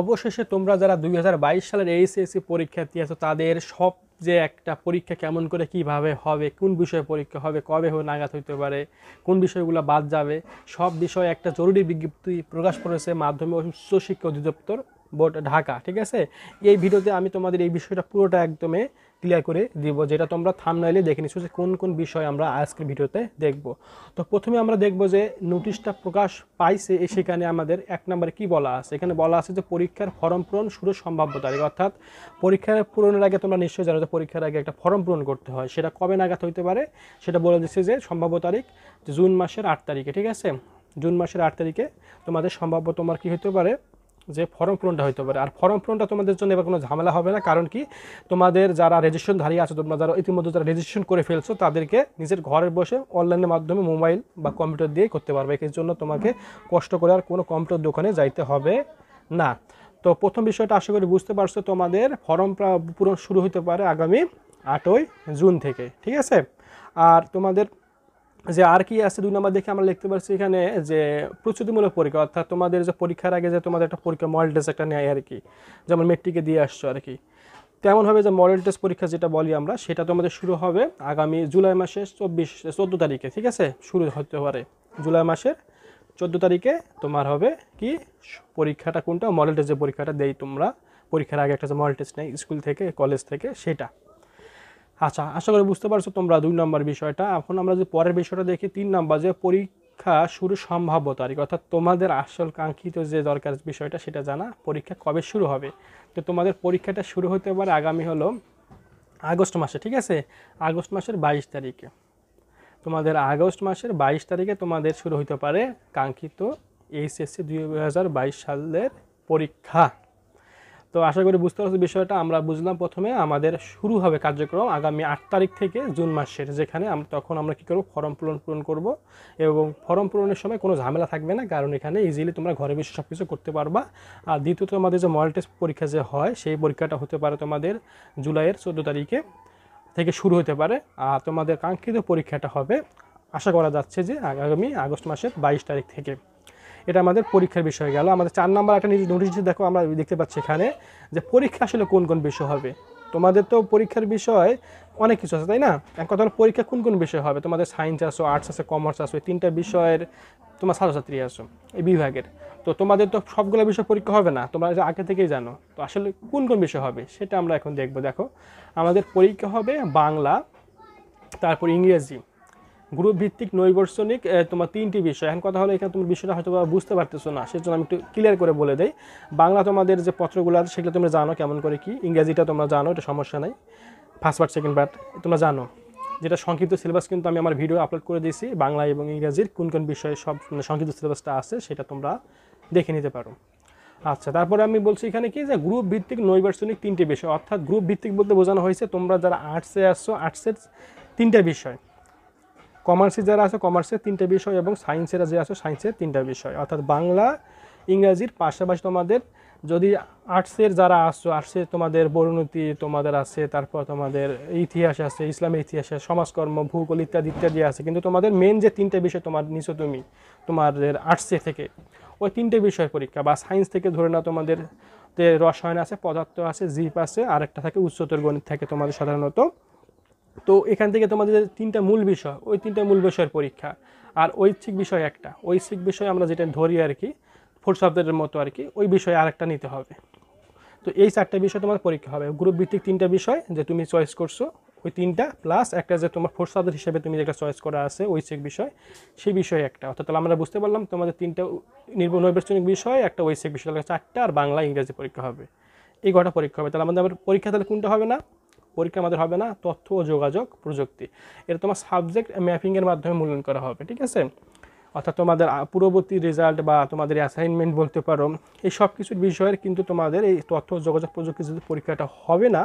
অবশেষে তোমরা যারা দুই সালের এইচএসি e পরীক্ষার্থী আছো তাদের সব যে একটা পরীক্ষা কেমন করে কিভাবে হবে কোন বিষয়ে পরীক্ষা হবে কবে হয়ে নাগাদ হইতে পারে কোন বিষয়গুলো বাদ যাবে সব বিষয়ে একটা জরুরি বিজ্ঞপ্তি প্রকাশ করেছে মাধ্যমিক উচ্চশিক্ষা অধিদপ্তর বোর্ড ঢাকা ঠিক আছে এই ভিডিওতে আমি তোমাদের এই বিষয়টা পুরোটা একদমে ক্লিয়ার করে দিব যেটা তোমরা থামনাইলে দেখে নিচ্ছ যে কোন কোন বিষয় আমরা আজকের ভিডিওতে দেখব তো প্রথমে আমরা দেখব যে নোটিশটা প্রকাশ পাইছে সেখানে আমাদের এক নম্বরে কি বলা আছে এখানে বলা আছে যে পরীক্ষার ফর্ম পূরণ শুরু সম্ভাব্য তারিখ অর্থাৎ পরীক্ষার পূরণের আগে তোমরা নিশ্চয়ই জানো যে পরীক্ষার আগে একটা ফর্ম পূরণ করতে হয় সেটা কবে নাগাদ হইতে পারে সেটা বলে দিচ্ছে যে সম্ভাব্য তারিখ জুন মাসের আট তারিখে ঠিক আছে জুন মাসের আট তারিখে তোমাদের সম্ভাব্য তোমার কি হতে পারে যে ফর্ম পূরণটা হইতে পারে আর ফর্ম পূরণটা তোমাদের জন্য এবার কোনো ঝামেলা হবে না কারণ কি তোমাদের যারা রেজিস্ট্রেশন ধারিয়ে আছে তোমরা যারা ইতিমধ্যে যারা রেজিস্ট্রেশন করে ফেলছো তাদেরকে নিজের ঘরে বসে অনলাইনের মাধ্যমে মোবাইল বা কম্পিউটার দিয়ে করতে পারবে এর জন্য তোমাকে কষ্ট করে আর কোনো কম্পিউটার দোকানে যাইতে হবে না তো প্রথম বিষয়টা আশা করি বুঝতে পারছো তোমাদের ফর্ম পূরণ শুরু হতে পারে আগামী আটই জুন থেকে ঠিক আছে আর তোমাদের যে আর কি আছে দুই নম্বর দেখে আমরা লিখতে পারছি এখানে যে প্রস্তুতিমূলক পরীক্ষা অর্থাৎ তোমাদের যে পরীক্ষার আগে যে তোমাদের একটা পরীক্ষা মডেল টেস্ট একটা নেয় আর কি যেমন মেট্রিকে দিয়ে আসছো আর কি তেমনভাবে যে মডেল টেস্ট পরীক্ষা যেটা বলি আমরা সেটা তোমাদের শুরু হবে আগামী জুলাই মাসের চব্বিশ চোদ্দো তারিখে ঠিক আছে শুরু হতে পারে জুলাই মাসের চোদ্দো তারিখে তোমার হবে কি পরীক্ষাটা কোনটা মডেল টেস্ট যে পরীক্ষাটা দেই তোমরা পরীক্ষার আগে একটা যে মডেল টেস্ট নেই স্কুল থেকে কলেজ থেকে সেটা আচ্ছা আশা করি বুঝতে পারছো তোমরা দুই নম্বর বিষয়টা এখন আমরা যে পরের বিষয়টা দেখি তিন নম্বর যে পরীক্ষা শুরু সম্ভাব্য তারিখ অর্থাৎ তোমাদের আসল কাঙ্ক্ষিত যে দরকার বিষয়টা সেটা জানা পরীক্ষা কবে শুরু হবে তো তোমাদের পরীক্ষাটা শুরু হতে পারে আগামী হলো আগস্ট মাসে ঠিক আছে আগস্ট মাসের বাইশ তারিখে তোমাদের আগস্ট মাসের বাইশ তারিখে তোমাদের শুরু হতে পারে কাঙ্ক্ষিত এইচএসসি দুই সালের পরীক্ষা তো আশা করি বুঝতে পারছি বিষয়টা আমরা বুঝলাম প্রথমে আমাদের শুরু হবে কার্যক্রম আগামী আট তারিখ থেকে জুন মাসের যেখানে আমরা তখন আমরা কী করবো ফর্ম পূরণ পূরণ করবো এবং ফর্ম পূরণের সময় কোনো ঝামেলা থাকবে না কারণ এখানে ইজিলি তোমরা ঘরে বসে সব কিছু করতে পারবা আর দ্বিতীয়ত আমাদের যে মডেল টেস্ট পরীক্ষা যে হয় সেই পরীক্ষাটা হতে পারে তোমাদের জুলাইয়ের চোদ্দো তারিখে থেকে শুরু হতে পারে আর তোমাদের কাঙ্ক্ষিত পরীক্ষাটা হবে আশা করা যাচ্ছে যে আগামী আগস্ট মাসের বাইশ তারিখ থেকে এটা আমাদের পরীক্ষার বিষয় গেল আমাদের চার নাম্বার একটা নোটিশ দেখো আমরা দেখতে পাচ্ছি এখানে যে পরীক্ষা আসলে কোন কোন বিষয় হবে তোমাদের তো পরীক্ষার বিষয় অনেক কিছু আছে তাই না এক কথা হলো পরীক্ষা কোন কোন বিষয় হবে তোমাদের সায়েন্স আসো আর্টস আছে কমার্স আসো এই তিনটা বিষয়ের তোমার ছাত্রছাত্রী আসো এই বিভাগের তো তোমাদের তো সবগুলো বিষয় পরীক্ষা হবে না তোমরা আগে থেকেই জানো তো আসলে কোন কোন বিষয় হবে সেটা আমরা এখন দেখবো দেখো আমাদের পরীক্ষা হবে বাংলা তারপর ইংরেজি গ্রুপ ভিত্তিক নৈবর্ষণিক তোমার তিনটি বিষয় এখন কথা হলো এখানে তুমি বিষয়টা হয়তো বুঝতে পারতেছো না সেজন্য আমি একটু ক্লিয়ার করে বলে দেই বাংলা তোমাদের যে পত্রগুলো আছে সেগুলো তোমরা জানো কেমন করে কি ইংরেজিটা তোমরা জানো এটা সমস্যা নাই ফার্স্ট পার্ট সেকেন্ড পার্ট তোমরা জানো যেটা সংক্ষিপ্ত সিলেবাস কিন্তু আমি আমার ভিডিও আপলোড করে দিয়েছি বাংলা এবং ইংরাজির কোন কোন বিষয়ে সব মানে সংক্ষিপ্ত সিলেবাসটা আছে সেটা তোমরা দেখে নিতে পারো আচ্ছা তারপরে আমি বলছি এখানে কি যে গ্রুপ ভিত্তিক নৈবার্ষণিক তিনটি বিষয় অর্থাৎ গ্রুপ ভিত্তিক বলতে বোঝানো হয়েছে তোমরা যারা আর্টসে আসছো আর্টসের তিনটা বিষয় কমার্সে যারা আছে কমার্সের তিনটা বিষয় এবং সায়েন্সের যে আছে সায়েন্সের তিনটা বিষয় অর্থাৎ বাংলা ইংরাজির পাশাপাশি তোমাদের যদি আর্টসের যারা আসছো আর্টসের তোমাদের বরুণতি তোমাদের আছে তারপর তোমাদের ইতিহাস আছে ইতিহাস ইতিহাসে সমাজকর্ম ভূগোল ইত্যাদি ইত্যাদি আছে কিন্তু তোমাদের মেন যে তিনটে বিষয় তোমার নিছো তুমি তোমাদের আর্টসে থেকে ওই তিনটে বিষয় পরীক্ষা বা সায়েন্স থেকে ধরে নাও তোমাদের রসায়ন আছে পদার্থ আছে জিপ আছে আর একটা থাকে উচ্চতর গণিত থাকে তোমাদের সাধারণত তো এখান থেকে তোমাদের তিনটা মূল বিষয় ওই তিনটা মূল বিষয়ের পরীক্ষা আর ঐচ্ছিক বিষয় একটা ঐচ্ছিক বিষয় আমরা যেটা ধরি আর কি ফোর সাবজেক্টের মতো আর কি ওই বিষয়ে আরেকটা নিতে হবে তো এই চারটা বিষয় তোমার পরীক্ষা হবে গ্রুপ ভিত্তিক তিনটা বিষয় যে তুমি চয়েস করছো ওই তিনটা প্লাস একটা যে তোমার ফোর সাবজেক্ট হিসেবে তুমি যেটা চয়েস করা আছে ঐচ্ছিক বিষয় সেই বিষয়ে একটা অর্থাৎ তাহলে আমরা বুঝতে পারলাম তোমাদের তিনটা নির্ভর নৈবেচনিক বিষয় একটা ঐচ্ছিক বিষয় চারটা আর বাংলা ইংরেজি পরীক্ষা হবে এই কটা পরীক্ষা হবে তাহলে আমাদের পরীক্ষা তাহলে কোনটা হবে না পরীক্ষা আমাদের হবে না তথ্য ও যোগাযোগ প্রযুক্তি এটা তোমার সাবজেক্ট ম্যাপিংয়ের মাধ্যমে মূল্যায়ন করা হবে ঠিক আছে অর্থাৎ তোমাদের পূর্ববর্তী রেজাল্ট বা তোমাদের অ্যাসাইনমেন্ট বলতে পারো এই সব কিছুর বিষয়ের কিন্তু তোমাদের এই তথ্য যোগাযোগ প্রযুক্তি যদি পরীক্ষাটা হবে না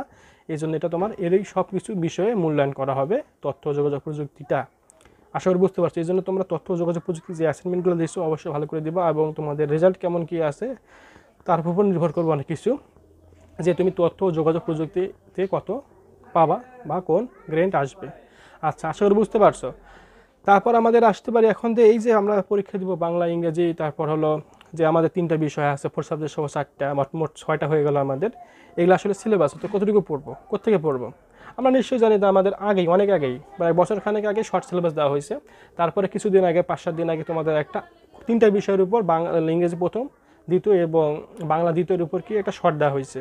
এই জন্য এটা তোমার এর এই সব কিছু বিষয়ে মূল্যায়ন করা হবে তথ্য যোগাযোগ প্রযুক্তিটা আশা করি বুঝতে পারছো এই জন্য তোমরা তথ্য যোগাযোগ প্রযুক্তি যে অ্যাসাইনমেন্টগুলো দিয়েছো অবশ্যই ভালো করে দিবা এবং তোমাদের রেজাল্ট কেমন কী আছে তার উপর নির্ভর করবো অনেক কিছু যে তুমি তথ্য যোগাযোগ প্রযুক্তিতে কত পাবা বা কোন গ্রেন্ট আসবে আচ্ছা আশা করি বুঝতে পারছো তারপর আমাদের আসতে পারি এখন যে এই যে আমরা পরীক্ষা দিব বাংলা ইংরেজি তারপর হলো যে আমাদের তিনটা বিষয় আছে ফোর সাবজেক্ট সহ চারটা মোট ছয়টা হয়ে গেল আমাদের এগুলো আসলে সিলেবাস তো কতটুকু পড়বো কোথেকে পড়বো আমরা নিশ্চয়ই জানি যে আমাদের আগেই অনেক আগেই প্রায় বছরখানেক আগে শর্ট সিলেবাস দেওয়া হয়েছে তারপরে কিছুদিন আগে পাঁচ সাত দিন আগে তোমাদের একটা তিনটা বিষয়ের উপর বাংলা ইংরেজি প্রথম দ্বিতীয় এবং বাংলা দ্বিতীয়ের উপর কি একটা শর্ট দেওয়া হয়েছে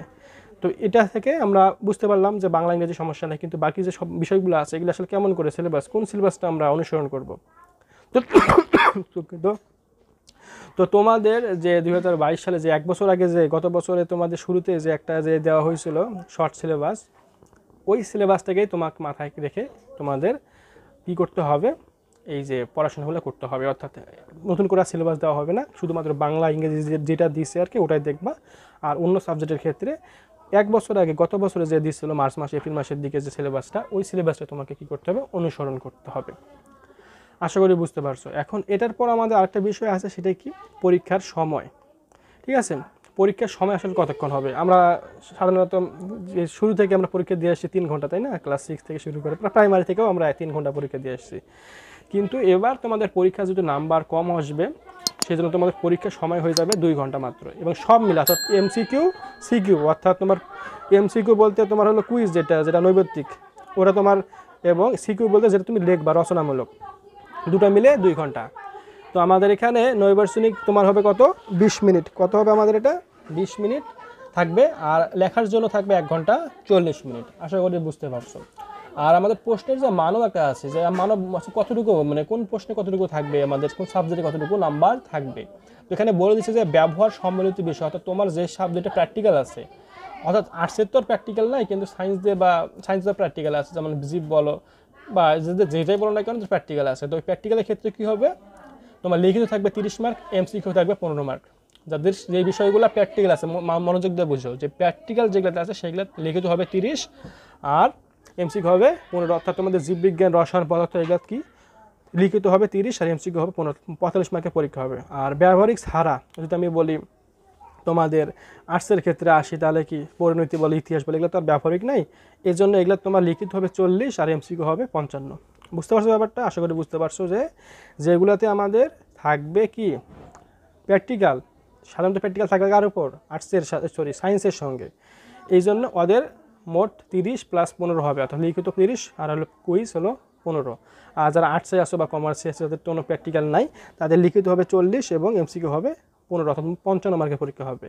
তো এটা থেকে আমরা বুঝতে পারলাম যে বাংলা ইংরেজি সমস্যা নেই কিন্তু বাকি যে সব বিষয়গুলো আছে এগুলো আসলে কেমন করে সিলেবাস কোন সিলেবাসটা আমরা অনুসরণ করব তো কিন্তু তো তোমাদের যে দুই সালে যে এক বছর আগে যে গত বছরে তোমাদের শুরুতে যে একটা যে দেওয়া হয়েছিল শর্ট সিলেবাস ওই সিলেবাসটাকেই তোমাকে মাথায় রেখে তোমাদের কি করতে হবে এই যে পড়াশোনাগুলো করতে হবে অর্থাৎ নতুন করে সিলেবাস দেওয়া হবে না শুধুমাত্র বাংলা ইংরেজি যেটা দিয়েছে আর কি ওটাই দেখবা আর অন্য সাবজেক্টের ক্ষেত্রে এক বছর আগে গত বছরে যে দিয়েছিল মার্চ মাস এপ্রিল মাসের দিকে যে সিলেবাসটা ওই সিলেবাসটা তোমাকে কি করতে হবে অনুসরণ করতে হবে আশা করি বুঝতে পারছো এখন এটার পর আমাদের আরেকটা বিষয় আছে সেটা কি পরীক্ষার সময় ঠিক আছে পরীক্ষার সময় আসলে কতক্ষণ হবে আমরা সাধারণত শুরু থেকে আমরা পরীক্ষা দিয়ে আসছি তিন ঘন্টা তাই না ক্লাস সিক্স থেকে শুরু করে প্রাইমারি থেকেও আমরা তিন ঘন্টা পরীক্ষা দিয়ে আসছি কিন্তু এবার তোমাদের পরীক্ষা যদি নাম্বার কম আসবে সেজন্য তোমাদের পরীক্ষার সময় হয়ে যাবে দুই ঘন্টা মাত্র এবং সব মিলে অর্থাৎ এমসিকিউ সিকিউ অর্থাৎ তোমার এমসিকিউ বলতে তোমার হলো কুইজ যেটা যেটা নৈবত্তিক ওরা তোমার এবং সিকিউ বলতে যেটা তুমি লেখবা রচনামূলক দুটো মিলে দুই ঘন্টা তো আমাদের এখানে নৈবার্ষণিক তোমার হবে কত ২০ মিনিট কত হবে আমাদের এটা ২০ মিনিট থাকবে আর লেখার জন্য থাকবে এক ঘন্টা চল্লিশ মিনিট আশা করি বুঝতে পারছো আর আমাদের প্রশ্নের যে মানব একটা আছে যে মানব কতটুকু মানে কোন প্রশ্নে কতটুকু থাকবে আমাদের কোন সাবজেক্টে কতটুকু নাম্বার থাকবে তো এখানে বলে দিচ্ছে যে ব্যবহার সম্মিলিত বিষয় অর্থাৎ তোমার যে সাবজেক্টে প্র্যাকটিক্যাল আছে অর্থাৎ আর্টসের তো প্র্যাকটিক্যাল নাই কিন্তু সায়েন্স দিয়ে বা সায়েন্স দিয়ে প্র্যাকটিক্যাল আছে যেমন জীব বলো বা যেটাই বলো না কেন প্র্যাকটিক্যাল আছে তো ওই প্র্যাকটিক্যালের ক্ষেত্রে কী হবে তোমার লিখিত থাকবে তিরিশ মার্ক এমসিকিউ থাকবে পনেরো মার্ক যাদের যে বিষয়গুলো প্র্যাকটিক্যাল আছে মনোযোগ দিয়ে বুঝো যে প্র্যাকটিক্যাল যেগুলোতে আছে সেগুলো লিখিত হবে তিরিশ আর এমসিকিউ হবে পনেরো অর্থাৎ তোমাদের জীববিজ্ঞান রসায়ন পদার্থ এগুলো কি লিখিত হবে তিরিশ আর এমসিকিউ হবে পনেরো পঁয়তাল্লিশ মার্কের পরীক্ষা হবে আর ব্যবহারিক ছাড়া যদি আমি বলি তোমাদের আর্টসের ক্ষেত্রে আসি তাহলে কি পরিণতি বলে ইতিহাস বলে এগুলো তো আর ব্যবহারিক নাই এই জন্য এগুলো তোমার লিখিত হবে চল্লিশ আর এমসিকিউ হবে পঞ্চান্ন বুঝতে পারছো ব্যাপারটা আশা করি বুঝতে পারছো যে যেগুলোতে আমাদের থাকবে কি প্র্যাকটিক্যাল সাধারণত প্র্যাকটিক্যাল থাকবে কার উপর আর্টসের সরি সায়েন্সের সঙ্গে এই জন্য ওদের মোট তিরিশ প্লাস পনেরো হবে অর্থাৎ লিখিত তিরিশ আর হলো কুইজ হলো পনেরো আর যারা আর্টসে আসো বা কমার্সে আসো তাদের কোনো প্র্যাকটিক্যাল নাই তাদের লিখিত হবে চল্লিশ এবং এমসিকিউ হবে পনেরো অর্থাৎ পঞ্চান্ন মার্কের পরীক্ষা হবে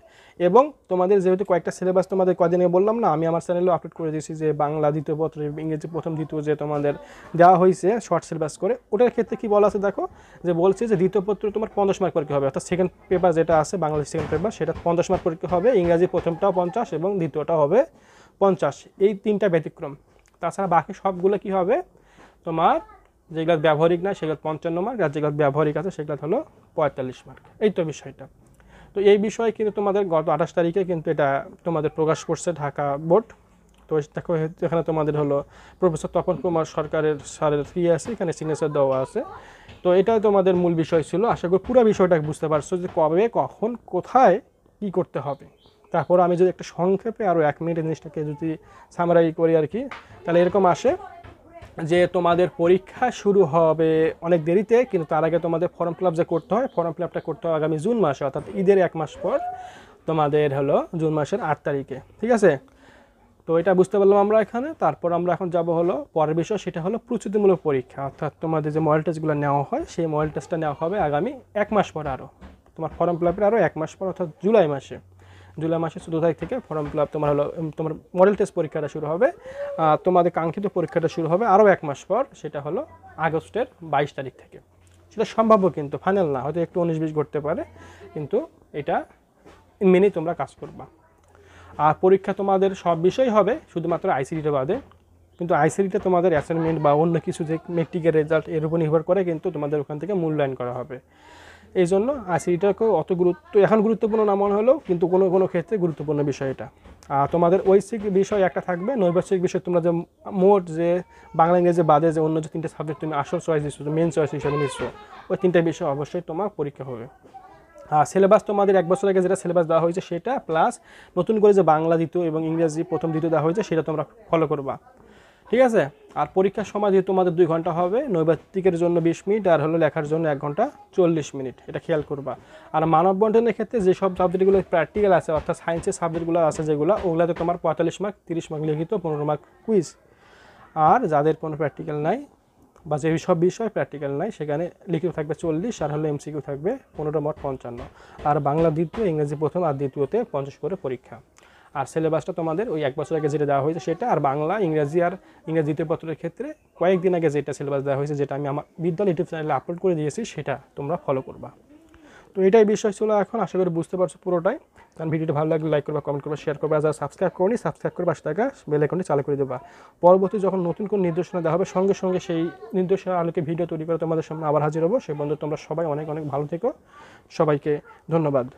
এবং তোমাদের যেহেতু কয়েকটা সিলেবাস তোমাদের কদিন আগে বললাম না আমি আমার চ্যানেলেও আপলোড করে দিয়েছি যে বাংলা দ্বিতীয় পত্র ইংরেজি প্রথম দ্বিতীয় যে তোমাদের দেওয়া হয়েছে শর্ট সিলেবাস করে ওটার ক্ষেত্রে কী বলা আছে দেখো যে বলছি যে দ্বিতীয় পত্র তোমার পঞ্চাশ মার্ক পরীক্ষা হবে অর্থাৎ সেকেন্ড পেপার যেটা আছে বাংলা সেকেন্ড পেপার সেটা পঞ্চাশ মার্ক পরীক্ষা হবে ইংরাজি প্রথমটাও পঞ্চাশ এবং দ্বিতীয়টা হবে পঞ্চাশ এই তিনটা ব্যতিক্রম তাছাড়া বাকি সবগুলো কি হবে তোমার যেগুলো ব্যবহারিক না সেগুলো পঞ্চান্ন মার্ক আর যেগুলো ব্যবহারিক আছে সেগুলো হলো পঁয়তাল্লিশ মার্ক এই তো বিষয়টা তো এই বিষয়ে কিন্তু তোমাদের গত আঠাশ তারিখে কিন্তু এটা তোমাদের প্রকাশ করছে ঢাকা বোর্ড তো দেখো এখানে তোমাদের হলো প্রফেসর তপন কুমার সরকারের স্যারের ফি আছে এখানে সিগনেচার দেওয়া আছে তো এটা তোমাদের মূল বিষয় ছিল আশা করি পুরো বিষয়টা বুঝতে পারছো যে কবে কখন কোথায় কি করতে হবে তারপর আমি যদি একটা সংক্ষেপে আরও এক মিনিট জিনিসটাকে যদি সামারাই করি আর কি তাহলে এরকম আসে যে তোমাদের পরীক্ষা শুরু হবে অনেক দেরিতে কিন্তু তার আগে তোমাদের ফর্ম ফিল যে করতে হয় ফর্ম ফিল করতে হয় আগামী জুন মাসে অর্থাৎ ঈদের এক মাস পর তোমাদের হলো জুন মাসের আট তারিখে ঠিক আছে তো এটা বুঝতে পারলাম আমরা এখানে তারপর আমরা এখন যাব হলো পরের বিষয় সেটা হলো প্রস্তুতিমূলক পরীক্ষা অর্থাৎ তোমাদের যে মডেল টেস্টগুলো নেওয়া হয় সেই মডেল টেস্টটা নেওয়া হবে আগামী এক মাস পর আরও তোমার ফর্ম ফিল আপের আরও এক মাস পর অর্থাৎ জুলাই মাসে জুলাই মাসের চোদ্দো তারিখ থেকে ফর্ম ফিল আপ তোমার হলো তোমার মডেল টেস্ট পরীক্ষাটা শুরু হবে তোমাদের কাঙ্ক্ষিত পরীক্ষাটা শুরু হবে আরও এক মাস পর সেটা হলো আগস্টের বাইশ তারিখ থেকে সেটা সম্ভাব্য কিন্তু ফাইনাল না হয়তো একটু উনিশ বিশ ঘটতে পারে কিন্তু এটা মেনেই তোমরা কাজ করবা আর পরীক্ষা তোমাদের সব বিষয় হবে শুধুমাত্র আইসিডিটা বাদে কিন্তু আইসিডিটা তোমাদের অ্যাসাইনমেন্ট বা অন্য কিছু যে মেট্রিকের রেজাল্ট এর উপর নির্ভর করে কিন্তু তোমাদের ওখান থেকে মূল্যায়ন করা হবে এই জন্য আইসিডিটাকেও অত গুরুত্ব এখন গুরুত্বপূর্ণ না মনে হলেও কিন্তু কোনো কোনো ক্ষেত্রে গুরুত্বপূর্ণ বিষয় এটা আর তোমাদের ঐচ্ছিক বিষয় একটা থাকবে নৈবাসিক বিষয় তোমরা যে মোট যে বাংলা ইংরেজি বাদে যে অন্য যে তিনটে সাবজেক্ট তুমি আসল চয়েস দিচ্ছ মেন চয়েস হিসাবে নিচ্ছ ওই তিনটে বিষয় অবশ্যই তোমার পরীক্ষা হবে আর সিলেবাস তোমাদের এক বছর আগে যেটা সিলেবাস দেওয়া হয়েছে সেটা প্লাস নতুন করে যে বাংলা দ্বিতীয় এবং ইংরেজি প্রথম দ্বিতীয় দেওয়া হয়েছে সেটা তোমরা ফলো করবা ঠিক আছে আর পরীক্ষার সময় যেহেতু আমাদের দুই ঘন্টা হবে নৈবাত্তিকের জন্য বিশ মিনিট আর হলো লেখার জন্য এক ঘন্টা চল্লিশ মিনিট এটা খেয়াল করবা আর মানব বন্টনের ক্ষেত্রে যেসব সাবজেক্টগুলো প্র্যাকটিক্যাল আছে অর্থাৎ সায়েন্সের সাবজেক্টগুলো আছে যেগুলো ওগুলোতে তোমার পঁয়তাল্লিশ মার্ক তিরিশ মার্ক লিখিত পনেরো মার্ক কুইজ আর যাদের কোনো প্র্যাকটিক্যাল নাই বা যে সব বিষয় প্র্যাকটিক্যাল নাই সেখানে লিখিত থাকবে চল্লিশ আর হলো এমসিকিউ থাকবে পনেরো মার্ক পঞ্চান্ন আর বাংলা দ্বিতীয় ইংরেজি প্রথম আর দ্বিতীয়তে পঞ্চাশ করে পরীক্ষা আর সিলেবাসটা তোমাদের ওই এক বছর আগে যেটা দেওয়া হয়েছে সেটা আর বাংলা ইংরাজি আর ইংরাজি দ্বিতীয় পত্রের ক্ষেত্রে কয়েকদিন আগে যেটা সিলেবাস দেওয়া হয়েছে যেটা আমি আমার বিদ্যালয় ইউটিউব চ্যানেলে আপলোড করে দিয়েছি সেটা তোমরা ফলো করবা তো এটাই বিষয় ছিল এখন আশা করি বুঝতে পারছো পুরোটাই কারণ ভিডিওটা ভালো লাগলে লাইক করবা কমেন্ট করবা শেয়ার করবা যারা সাবস্ক্রাইব করি সাবস্ক্রাইব করবা পাশে থাকা বেল আইকনটি চালু করে দেবা পরবর্তী যখন নতুন কোনো নির্দেশনা দেওয়া হবে সঙ্গে সঙ্গে সেই নির্দেশনা আলোকে ভিডিও তৈরি করে তোমাদের সামনে আবার হাজির হবো সেই বন্ধু তোমরা সবাই অনেক অনেক ভালো থেকো সবাইকে ধন্যবাদ